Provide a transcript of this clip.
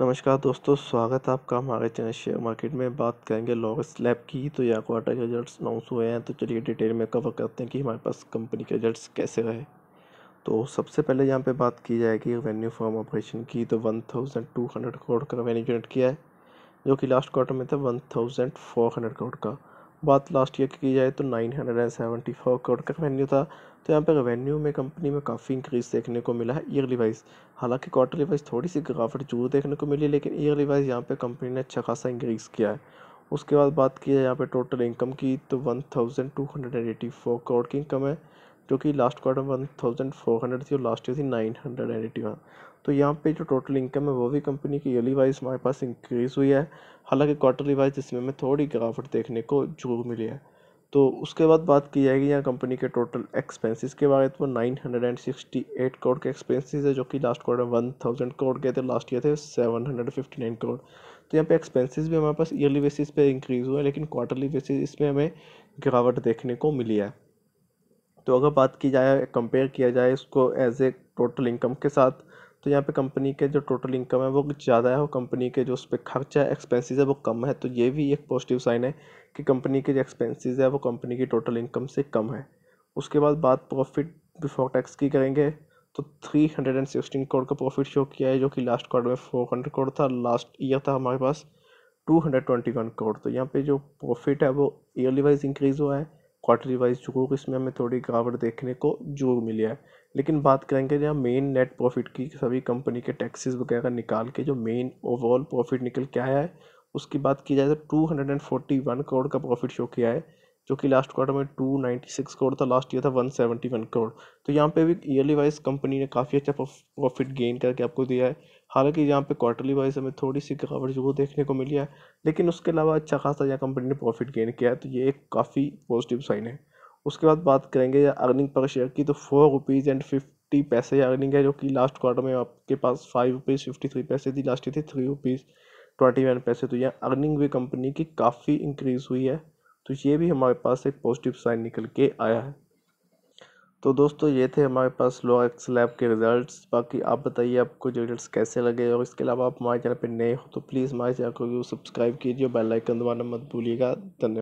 नमस्कार दोस्तों स्वागत है आपका हमारे चैनल शेयर मार्केट में बात करेंगे लॉरेंस लैब की तो यहाँ क्वार्टर के रिजल्ट अनाउंस हुए हैं तो चलिए डिटेल में कवर करते हैं कि हमारे पास कंपनी के रिजल्ट कैसे रहे तो सबसे पहले यहाँ पे बात की जाएगी रेवेन्यू फॉर्म ऑपरेशन की तो one thousand two hundred crore का रेवेन्यू जनरेट किया है जो कि लास्ट क्वार्टर में था one thousand four hundred crore का बात लास्ट ईयर की जाए तो nine hundred and seventy four crore का रेवेन्यू था तो यहाँ पर रेवेन्यू में कंपनी में काफ़ी इंक्रीज़ देखने को मिला है ईयरली वाइज हालांकि क्वार्टरली वाइज थोड़ी सी गिरावट जरूर देखने को मिली लेकिन ईयरली वाइज यहाँ पर कंपनी ने अच्छा खासा इंक्रीज़ किया है उसके बाद बात की जाए यहाँ पर टोटल इनकम की तो one thousand two hundred and eighty four crore की इनकम है जो कि लास्ट क्वार्टर में थाउजेंड फोर हंड्रेड थी और लास्ट ईयर थी nine hundred and eighty one तो यहाँ पे जो टोटल इनकम है वो भी कंपनी की ईयरली वाइज हमारे पास इंक्रीज़ हुई है हालांकि क्वार्टरली वाइज इसमें हमें थोड़ी गिरावट देखने को जरूर मिली है तो उसके बाद बात की जाएगी यहाँ कंपनी के टोटल एक्सपेंसिस के बारे में तो nine hundred and sixty eight crore के एक्सपेंसिस है जो कि last quarter one thousand crore के थे लास्ट ईयर थे seven hundred fifty nine crore तो यहाँ पे एक्सपेंसिस भी हमारे पास ईयरली बेसिस पे इंक्रीज़ हुए हैं लेकिन क्वार्टरली बेसिस इसमें हमें गिरावट देखने को मिली है तो अगर बात की जाए कंपेयर किया जाए इसको एज ए टोटल इनकम के साथ तो यहाँ पे कंपनी के जो टोटल इनकम है वो कुछ ज़्यादा है और कंपनी के जो उस पर खर्चा है एक्सपेंसिज़ है वो कम है तो ये भी एक पॉजिटिव साइन है कि कंपनी के जो एक्सपेंसिज़ है वो कंपनी की टोटल इनकम से कम है उसके बाद बात प्रॉफिट बिफोर टैक्स की करेंगे तो three hundred and sixteen crore का प्रॉफिट शो किया है जो कि लास्ट क्वार्टर में फोर हंड्रेड करोड़ था लास्ट ईयर था हमारे पास two hundred twenty one crore तो यहाँ पे जो प्रॉफिट है वो ईयरली वाइज इंक्रीज़ हुआ है क्वार्टरली वाइज चुकों को इसमें हमें थोड़ी गिरावट देखने को जरूर मिली है लेकिन बात करेंगे जहाँ मेन नेट प्रॉफिट की सभी कंपनी के टैक्सेस वगैरह निकाल के जो मेन ओवरऑल प्रॉफिट निकल के आया है उसकी बात की जाए तो two hundred and forty one crore का प्रॉफिट शो किया है जो कि लास्ट क्वार्टर में 296 करोड़ था लास्ट ईयर था 171 करोड़ तो यहाँ पे भी ईयरली वाइज कंपनी ने काफ़ी अच्छा प्रॉफिट गेन करके आपको दिया है हालांकि यहाँ पे क्वार्टरली वाइज हमें थोड़ी सी गिरावट जो वो देखने को मिली है लेकिन उसके अलावा अच्छा खासा यहाँ कंपनी ने प्रॉफिट गेन किया है तो ये एक काफ़ी पॉजिटिव साइन है उसके बाद बात करेंगे या अर्निंग पर शेयर की तो four rupees and fifty paise earning है जो कि लास्ट क्वार्टर में आपके पास five rupees fifty three paise थी लास्ट ईयर थी three rupees twenty one paise तो यहाँ अर्निंग भी कंपनी की काफ़ी इंक्रीज़ हुई है तो ये भी हमारे पास एक पॉजिटिव साइन निकल के आया है तो दोस्तों ये थे हमारे पास लो एक्स लैब के रिज़ल्ट्स बाकी आप बताइए आपको जो रिजल्ट कैसे लगे और इसके अलावा आप हमारे चैनल पर नए हो तो प्लीज़ हमारे चैनल को सब्सक्राइब कीजिए बेल आइकन दबाना मत भूलिएगा धन्यवाद